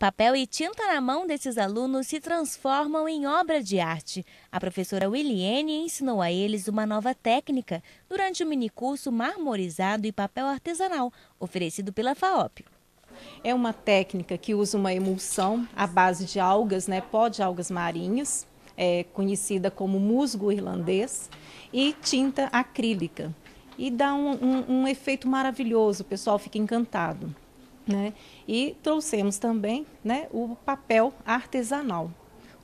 Papel e tinta na mão desses alunos se transformam em obra de arte. A professora Williene ensinou a eles uma nova técnica durante o minicurso Marmorizado e Papel Artesanal, oferecido pela FAOP. É uma técnica que usa uma emulsão à base de algas, né, pó de algas marinhas, é conhecida como musgo irlandês, e tinta acrílica. E dá um, um, um efeito maravilhoso, o pessoal fica encantado. Né? E trouxemos também né, o papel artesanal.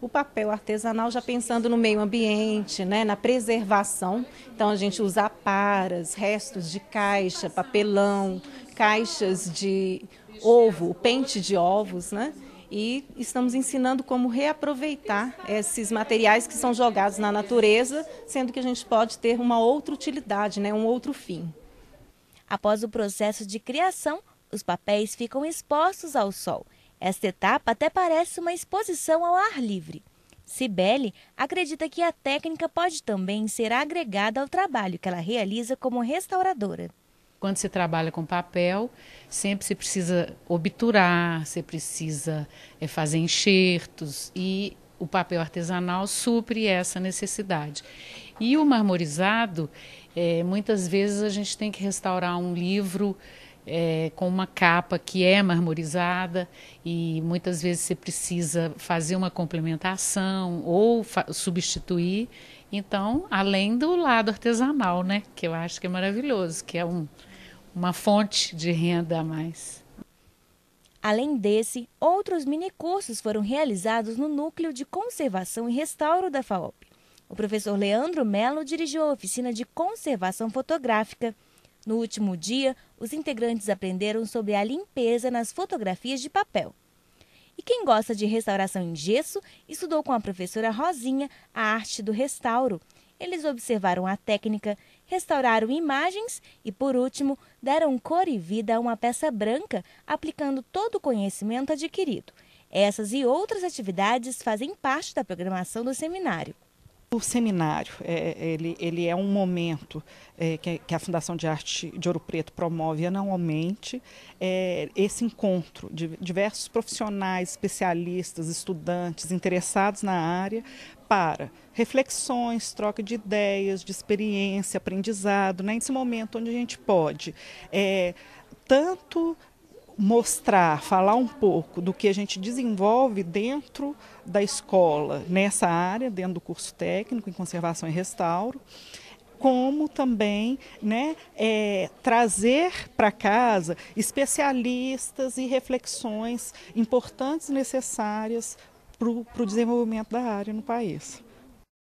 O papel artesanal, já pensando no meio ambiente, né, na preservação. Então, a gente usa paras, restos de caixa, papelão, caixas de ovo, pente de ovos, né? E estamos ensinando como reaproveitar esses materiais que são jogados na natureza, sendo que a gente pode ter uma outra utilidade, né? um outro fim. Após o processo de criação, os papéis ficam expostos ao sol. Esta etapa até parece uma exposição ao ar livre. Cibele acredita que a técnica pode também ser agregada ao trabalho que ela realiza como restauradora. Quando se trabalha com papel, sempre se precisa obturar, se precisa eh, fazer enxertos e o papel artesanal supre essa necessidade. E o marmorizado, é, muitas vezes a gente tem que restaurar um livro é, com uma capa que é marmorizada e muitas vezes você precisa fazer uma complementação ou substituir. Então, além do lado artesanal, né, que eu acho que é maravilhoso, que é um, uma fonte de renda a mais. Além desse, outros minicursos foram realizados no Núcleo de Conservação e Restauro da FAOP. O professor Leandro Melo dirigiu a oficina de conservação fotográfica no último dia, os integrantes aprenderam sobre a limpeza nas fotografias de papel. E quem gosta de restauração em gesso estudou com a professora Rosinha a arte do restauro. Eles observaram a técnica, restauraram imagens e, por último, deram cor e vida a uma peça branca, aplicando todo o conhecimento adquirido. Essas e outras atividades fazem parte da programação do seminário. O seminário, é, é, ele, ele é um momento é, que, que, a Fundação de Arte de Ouro Preto promove anualmente, é, esse encontro de diversos profissionais, especialistas, estudantes, interessados na área, para reflexões, troca de ideias, de experiência, aprendizado, nesse né? momento onde a gente pode é, tanto mostrar, falar um pouco do que a gente desenvolve dentro da escola, nessa área, dentro do curso técnico em conservação e restauro, como também né, é, trazer para casa especialistas e reflexões importantes e necessárias para o desenvolvimento da área no país.